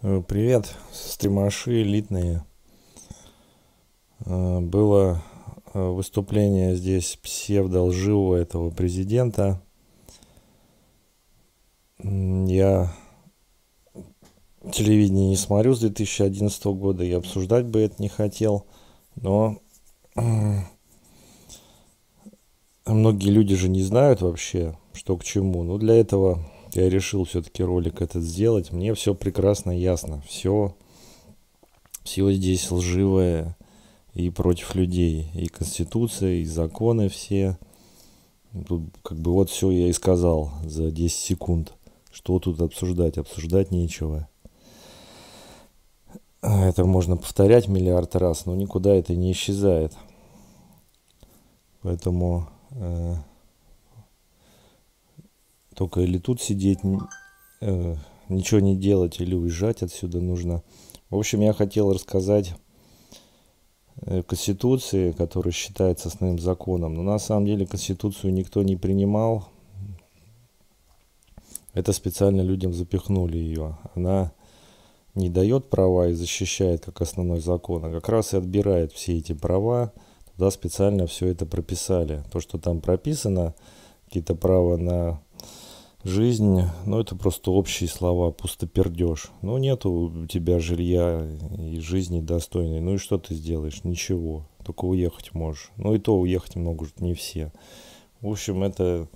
Э, привет, стримаши элитные. Э, было э, выступление здесь псевдолживого этого президента. Я телевидение не смотрю с 2011 года, и обсуждать бы это не хотел, но многие люди же не знают вообще, что к чему. Ну, для этого я решил все-таки ролик этот сделать. Мне все прекрасно ясно. Все, все здесь лживое и против людей. И Конституция, и законы все. Тут как бы вот все я и сказал за 10 секунд. Что тут обсуждать? Обсуждать нечего. Это можно повторять миллиард раз, но никуда это не исчезает. Поэтому э, только или тут сидеть, э, ничего не делать, или уезжать отсюда нужно. В общем, я хотел рассказать э, Конституции, которая считается основным законом. Но на самом деле Конституцию никто не принимал. Это специально людям запихнули ее. Она не дает права и защищает как основной закон, а как раз и отбирает все эти права. Туда специально все это прописали. То, что там прописано, какие-то права на жизнь, ну это просто общие слова, пусто пустопердеж. Ну нет у тебя жилья и жизни достойной, ну и что ты сделаешь? Ничего, только уехать можешь. Ну и то уехать могут не все. В общем, это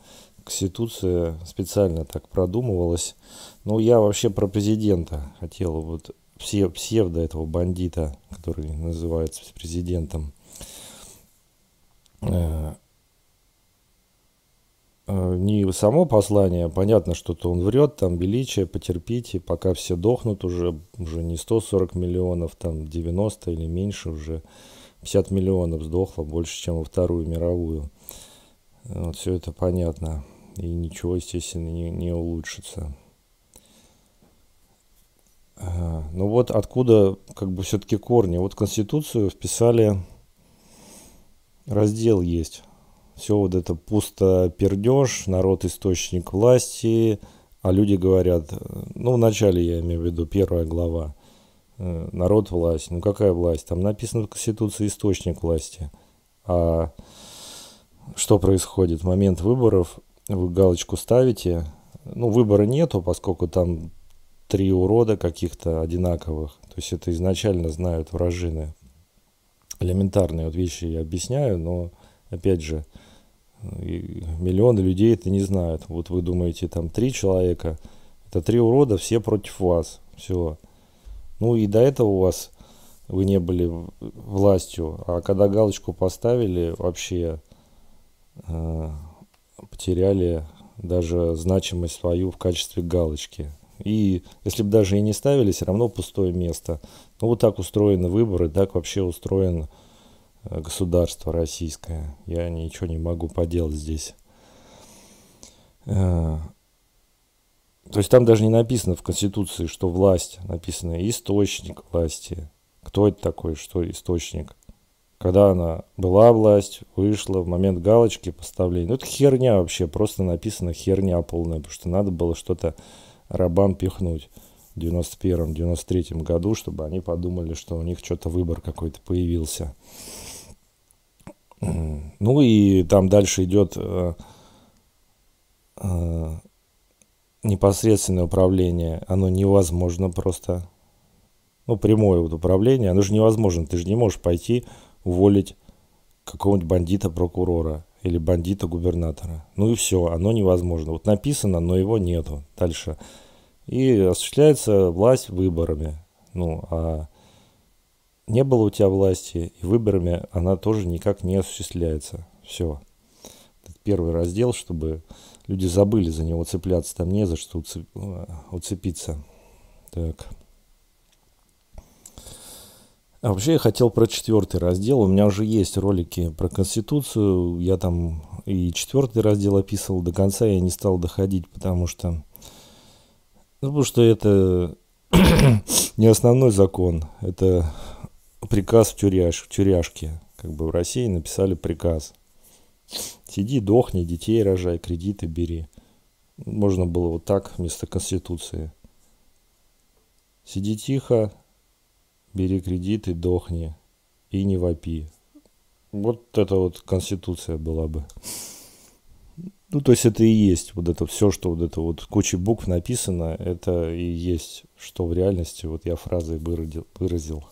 Конституция специально так продумывалась. Ну я вообще про президента хотел, вот все псевдо этого бандита, который называется президентом. Э Э, не само послание, а понятно, что-то он врет, там величие, потерпите, пока все дохнут уже, уже не 140 миллионов, там 90 или меньше уже, 50 миллионов сдохло, больше, чем во Вторую мировую. Вот все это понятно. И ничего, естественно, не, не улучшится. А, ну вот откуда как бы все-таки корни. Вот Конституцию вписали, раздел есть все вот это пусто пердеж, народ источник власти, а люди говорят, ну, вначале я имею в виду первая глава, э, народ власть. Ну, какая власть? Там написано в Конституции источник власти. А что происходит? В момент выборов вы галочку ставите, ну, выбора нету, поскольку там три урода каких-то одинаковых. То есть это изначально знают вражины. Элементарные вот вещи я объясняю, но опять же, миллионы людей это не знают. Вот вы думаете, там три человека, это три урода, все против вас. Все. Ну и до этого у вас вы не были властью, а когда галочку поставили, вообще э, потеряли даже значимость свою в качестве галочки. И если бы даже и не ставили, все равно пустое место. Ну вот так устроены выборы, так вообще устроен государство российское. Я ничего не могу поделать здесь. Э, то есть там даже не написано в Конституции, что власть, написано источник власти. Кто это такой, что источник? Когда она была власть, вышла, в момент галочки поставления. Ну это херня вообще, просто написано херня полная, потому что надо было что-то рабам пихнуть в 91-93 году, чтобы они подумали, что у них что-то выбор какой-то появился. Ну и там дальше идет э, э, непосредственное управление. Оно невозможно просто. Ну, прямое вот управление, оно же невозможно. Ты же не можешь пойти уволить какого-нибудь бандита-прокурора или бандита-губернатора. Ну и все, оно невозможно. Вот написано, но его нету. Дальше. И осуществляется власть выборами. Ну, а не было у тебя власти, и выборами она тоже никак не осуществляется. Все. Этот первый раздел, чтобы люди забыли за него цепляться, там не за что э, уцепиться. Так. А вообще я хотел про четвертый раздел. У меня уже есть ролики про Конституцию. Я там и четвертый раздел описывал. До конца я не стал доходить, потому что... Ну, потому что это не основной закон. Это приказ в, тюряж, в тюряшке. Как бы в России написали приказ. Сиди, дохни, детей рожай, кредиты бери. Можно было вот так вместо Конституции. Сиди тихо, бери кредиты, дохни и не вопи. Вот это вот Конституция была бы. Ну, то есть это и есть вот это все, что вот это вот куча букв написано, это и есть, что в реальности вот я фразой выразил. выразил.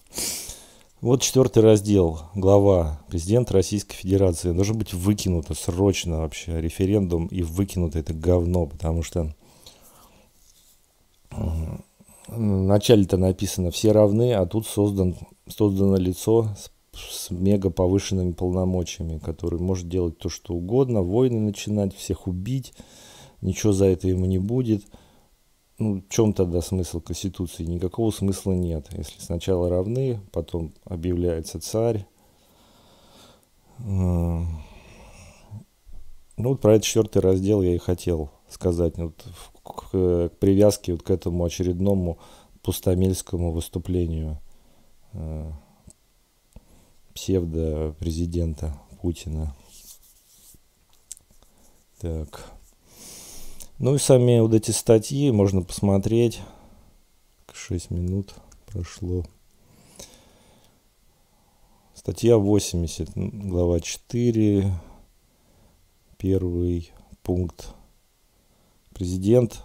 Вот четвертый раздел, глава президента Российской Федерации. Должен быть выкинуто срочно вообще референдум и выкинуто это говно, потому что в начале-то написано «все равны», а тут создан, создано лицо с, с мега повышенными полномочиями, который может делать то, что угодно, войны начинать, всех убить, ничего за это ему не будет – ну, в чем тогда смысл Конституции? Никакого смысла нет. Если сначала равны, потом объявляется царь. Эм. Ну, вот про этот четвертый раздел я и хотел сказать. Вот к, к привязке вот к этому очередному пустомельскому выступлению э, псевдо-президента Путина. Так... Ну и сами вот эти статьи можно посмотреть. 6 минут прошло. Статья 80, глава 4, первый пункт. Президент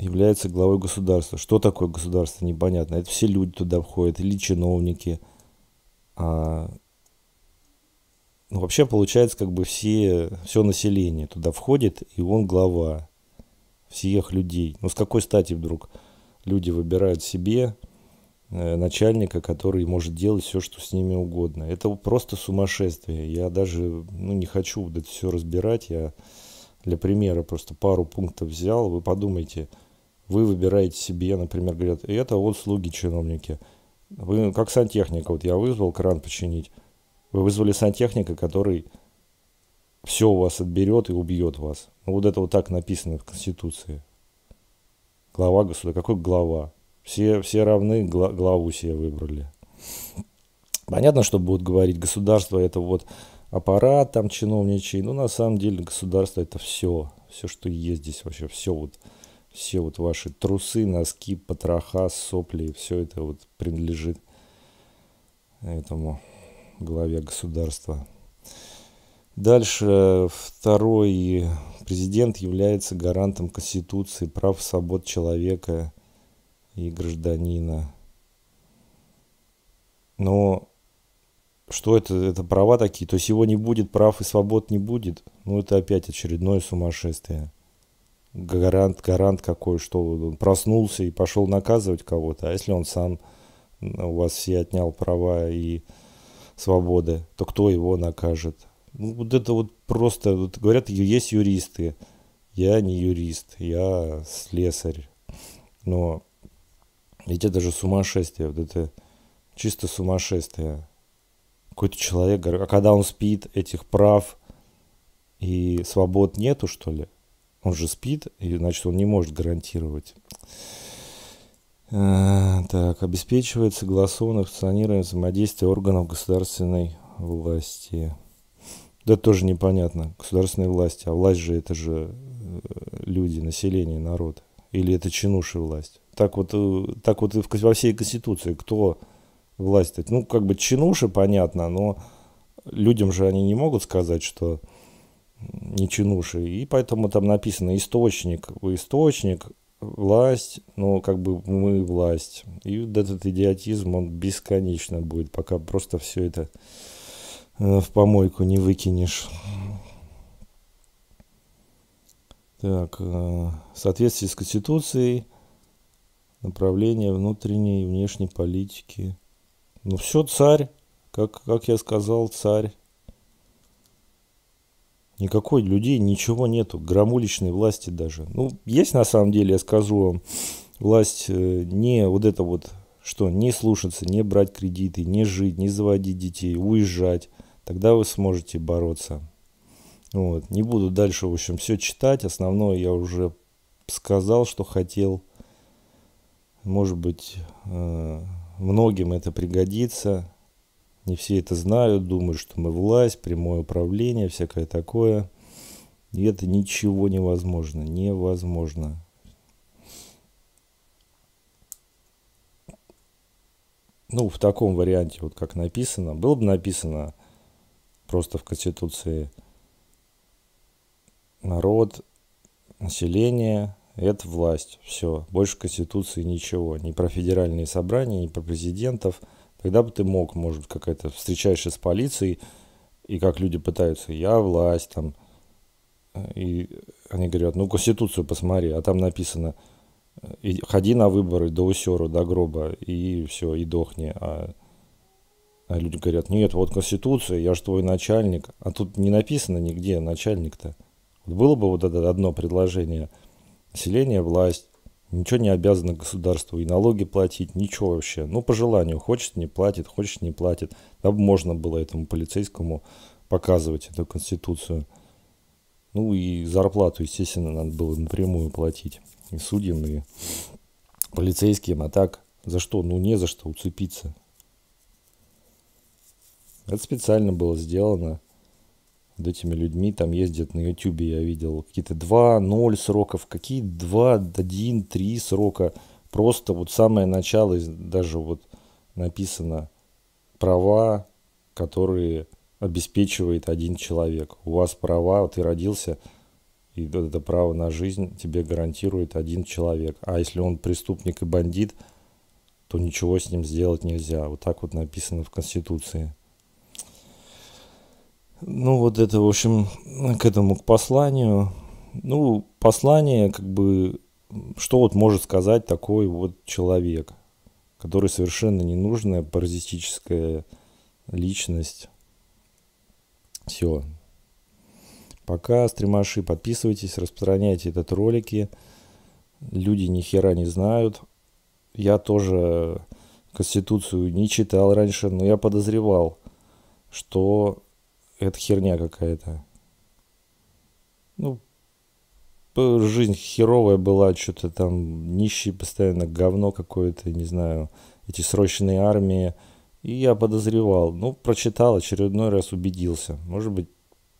является главой государства. Что такое государство, непонятно. Это все люди туда входят, или чиновники. А ну, вообще, получается, как бы все, все население туда входит, и он глава всех людей. Ну, с какой стати вдруг люди выбирают себе э, начальника, который может делать все, что с ними угодно. Это просто сумасшествие. Я даже ну, не хочу вот это все разбирать. Я для примера просто пару пунктов взял. Вы подумайте, вы выбираете себе, например, говорят, это вот слуги чиновники. Вы как сантехника, вот я вызвал кран починить. Вы вызвали сантехника, который все у вас отберет и убьет вас. Ну, вот это вот так написано в Конституции. Глава государства. Какой глава? Все, все равны, гла, главу себе выбрали. Понятно, что будут говорить, государство это вот аппарат там чиновничий, но на самом деле государство это все, все, что есть здесь вообще, все вот, все вот ваши трусы, носки, потроха, сопли, все это вот принадлежит этому главе государства. Дальше э, второй президент является гарантом Конституции, прав и свобод человека и гражданина. Но что это? Это права такие? То есть его не будет, прав и свобод не будет? Ну, это опять очередное сумасшествие. Гарант, гарант какой, что он проснулся и пошел наказывать кого-то. А если он сам у вас все отнял права и свободы, то кто его накажет? Ну, вот это вот просто, вот говорят, есть юристы. Я не юрист, я слесарь. Но ведь это же сумасшествие, вот это чисто сумасшествие. Какой-то человек, а когда он спит, этих прав и свобод нету, что ли? Он же спит, и значит, он не может гарантировать. Э, так, обеспечивает согласованное функционирование взаимодействия органов государственной власти. Да тоже непонятно. Государственной власти. А власть же это же э, люди, население, народ. Или это чинуши власть. Так вот, э, так вот и во всей Конституции. Кто власть? Ну, как бы чинуши, понятно, но людям же они не могут сказать, что не чинуши. И поэтому там написано источник. Источник власть, ну как бы мы власть. И вот этот идиотизм, он бесконечно будет, пока просто все это э, в помойку не выкинешь. Так, э, в соответствии с Конституцией, направление внутренней и внешней политики. Ну все, царь, как, как я сказал, царь. Никакой людей, ничего нету, громуличной власти даже. Ну, есть на самом деле, я скажу вам, власть э, не вот это вот, что не слушаться, не брать кредиты, не жить, не заводить детей, уезжать. Тогда вы сможете бороться. Вот. Не буду дальше, в общем, все читать. Основное я уже сказал, что хотел. Может быть, э, многим это пригодится. Не все это знают, думают, что мы власть, прямое управление, всякое такое. И это ничего невозможно. Невозможно. Ну, в таком варианте, вот как написано, было бы написано просто в Конституции народ, население, это власть. Все. Больше Конституции ничего. Ни про федеральные собрания, ни про президентов – когда бы ты мог, может быть, какая-то встречаешься с полицией, и как люди пытаются, я власть там. И они говорят, ну Конституцию посмотри, а там написано, и, ходи на выборы до усера, до гроба, и все, и дохни. А, а люди говорят, нет, вот Конституция, я же твой начальник. А тут не написано нигде начальник-то. было бы вот это одно предложение. Население, власть, Ничего не обязано государству, и налоги платить, ничего вообще. Ну, по желанию, хочет, не платит, хочет, не платит. Да можно было этому полицейскому показывать эту конституцию. Ну и зарплату, естественно, надо было напрямую платить. И судьям, и полицейским. А так, за что? Ну, не за что уцепиться. Это специально было сделано над этими людьми. Там ездят на YouTube, я видел, какие-то 2, 0 сроков, какие 2, 1, 3 срока. Просто вот самое начало, даже вот написано права, которые обеспечивает один человек. У вас права, ты родился, и это право на жизнь тебе гарантирует один человек. А если он преступник и бандит, то ничего с ним сделать нельзя. Вот так вот написано в Конституции. Ну, вот это, в общем, к этому, к посланию. Ну, послание, как бы, что вот может сказать такой вот человек, который совершенно ненужная паразитическая личность. Все. Пока, стримаши, подписывайтесь, распространяйте этот ролики. Люди ни хера не знают. Я тоже Конституцию не читал раньше, но я подозревал, что это херня какая-то. Ну, жизнь херовая была, что-то там нищие постоянно, говно какое-то, не знаю, эти срочные армии. И я подозревал, ну, прочитал, очередной раз убедился. Может быть,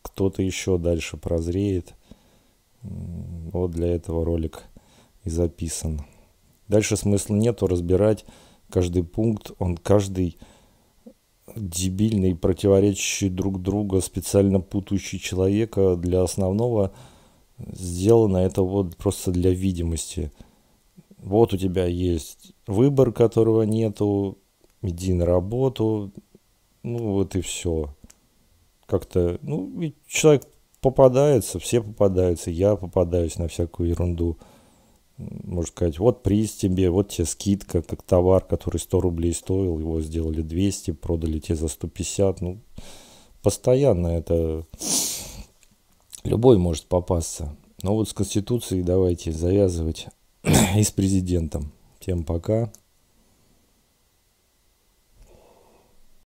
кто-то еще дальше прозреет. Вот для этого ролик и записан. Дальше смысла нету разбирать каждый пункт, он каждый дебильный, противоречащий друг друга, специально путающий человека для основного, сделано это вот просто для видимости. Вот у тебя есть выбор, которого нету, иди на работу, ну вот и все. Как-то, ну, человек попадается, все попадаются, я попадаюсь на всякую ерунду – можно сказать, вот приз тебе, вот тебе скидка, как товар, который 100 рублей стоил, его сделали 200, продали тебе за 150. Ну, постоянно это любой может попасться. Но вот с Конституцией давайте завязывать и с президентом. Всем пока.